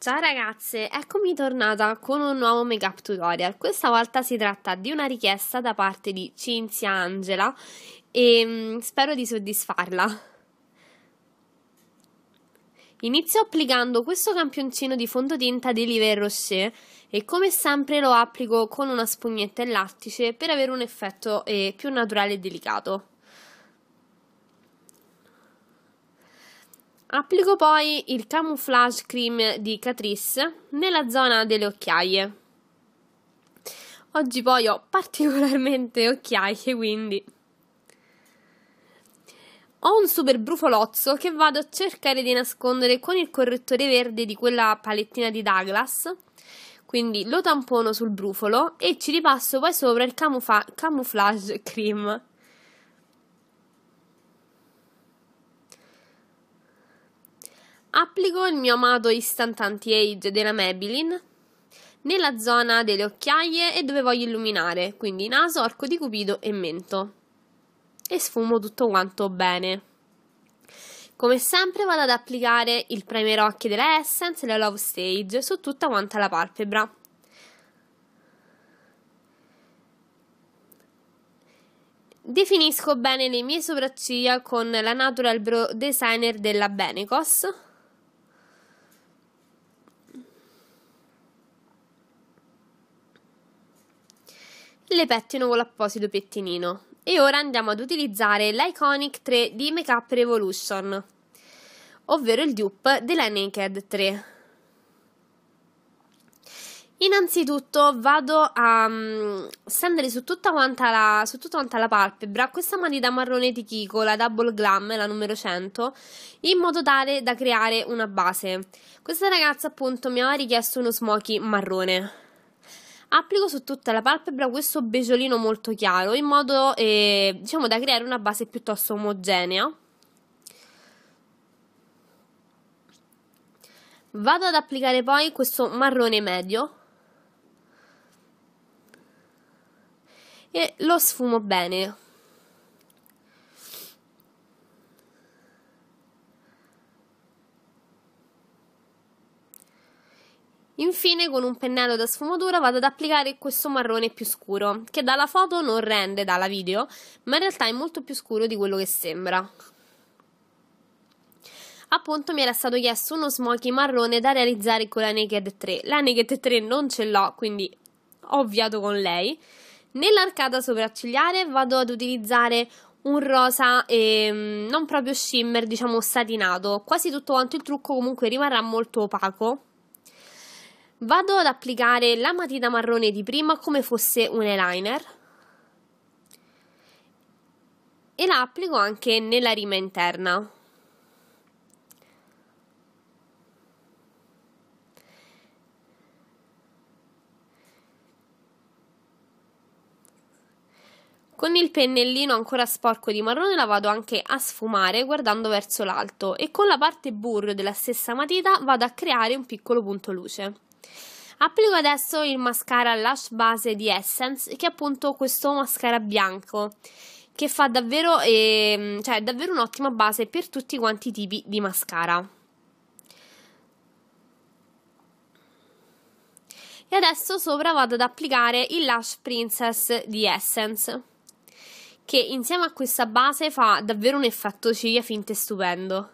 Ciao ragazze, eccomi tornata con un nuovo make up tutorial. Questa volta si tratta di una richiesta da parte di Cinzia Angela e mm, spero di soddisfarla. Inizio applicando questo campioncino di fondotinta di Liver Rocher e come sempre lo applico con una spugnetta e lattice per avere un effetto eh, più naturale e delicato. Applico poi il Camouflage Cream di Catrice nella zona delle occhiaie. Oggi poi ho particolarmente occhiaie, quindi ho un super brufolozzo che vado a cercare di nascondere con il correttore verde di quella palettina di Douglas. Quindi lo tampono sul brufolo e ci ripasso poi sopra il camouflage cream. Applico il mio amato Instant Anti-Age della Maybelline nella zona delle occhiaie e dove voglio illuminare, quindi naso, arco di cupido e mento. E sfumo tutto quanto bene. Come sempre vado ad applicare il primer occhi della Essence e la Love Stage su tutta quanta la palpebra. Definisco bene le mie sopracciglia con la Natural Brow Designer della Benecos le pettino con l'apposito pettinino. E ora andiamo ad utilizzare l'Iconic 3 di Makeup Revolution, ovvero il dupe della Naked 3. Innanzitutto vado a um, stendere su tutta, la, su tutta quanta la palpebra questa matita marrone di Kiko, la Double Glam, la numero 100, in modo tale da creare una base. Questa ragazza appunto mi aveva richiesto uno smoky marrone. Applico su tutta la palpebra questo beciolino molto chiaro in modo eh, diciamo da creare una base piuttosto omogenea. Vado ad applicare poi questo marrone medio e lo sfumo bene. Infine con un pennello da sfumatura vado ad applicare questo marrone più scuro, che dalla foto non rende, dalla video, ma in realtà è molto più scuro di quello che sembra. Appunto mi era stato chiesto uno smoky marrone da realizzare con la Naked 3. La Naked 3 non ce l'ho, quindi ho ovviato con lei. Nell'arcata sopraccigliare vado ad utilizzare un rosa ehm, non proprio shimmer, diciamo satinato. Quasi tutto quanto il trucco comunque rimarrà molto opaco Vado ad applicare la matita marrone di prima come fosse un eyeliner e la applico anche nella rima interna. Con il pennellino ancora sporco di marrone la vado anche a sfumare guardando verso l'alto e con la parte burro della stessa matita vado a creare un piccolo punto luce. Applico adesso il mascara Lash Base di Essence, che è appunto questo mascara bianco, che fa davvero, eh, cioè, davvero un'ottima base per tutti quanti i tipi di mascara. E adesso sopra vado ad applicare il Lash Princess di Essence, che insieme a questa base fa davvero un effetto ciglia finte stupendo.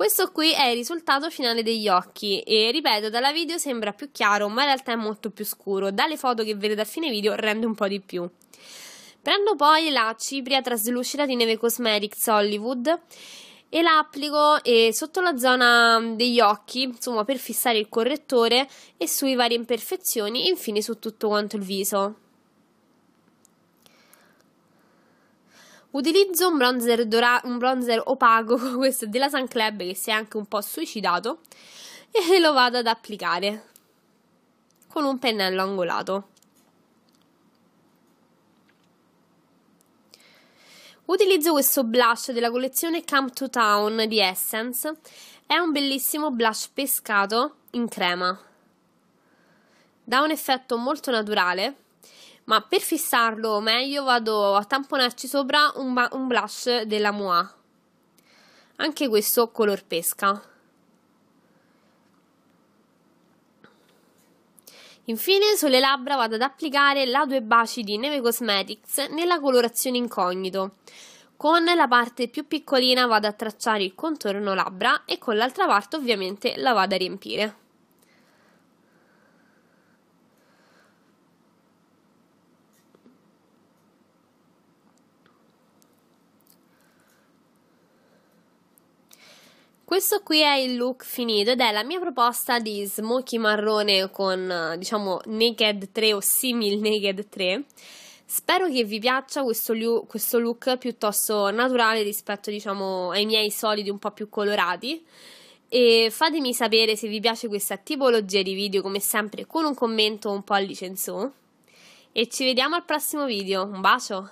Questo qui è il risultato finale degli occhi e ripeto, dalla video sembra più chiaro, ma in realtà è molto più scuro. Dalle foto che vedete a fine video rende un po' di più. Prendo poi la cipria traslucida di Neve Cosmetics Hollywood e la applico eh, sotto la zona degli occhi, insomma per fissare il correttore e sui vari imperfezioni e infine su tutto quanto il viso. Utilizzo un bronzer, dora- un bronzer opaco, questo della Sun Club che si è anche un po' suicidato, e lo vado ad applicare con un pennello angolato. Utilizzo questo blush della collezione Come to Town di Essence, è un bellissimo blush pescato in crema, dà un effetto molto naturale ma per fissarlo meglio vado a tamponarci sopra un, un blush della Moa anche questo color pesca Infine sulle labbra vado ad applicare la 2 baci di Neve Cosmetics nella colorazione incognito. Con la parte più piccolina vado a tracciare il contorno labbra e con l'altra parte ovviamente la vado a riempire. Questo qui è il look finito ed è la mia proposta di smoky marrone con eh, diciamo naked 3 o simil naked 3. Spero che vi piaccia questo, questo look piuttosto naturale rispetto diciamo ai miei soliti un po' più colorati e fatemi sapere se vi piace questa tipologia di video come sempre con un commento un po' al licenzò e ci vediamo al prossimo video, un bacio!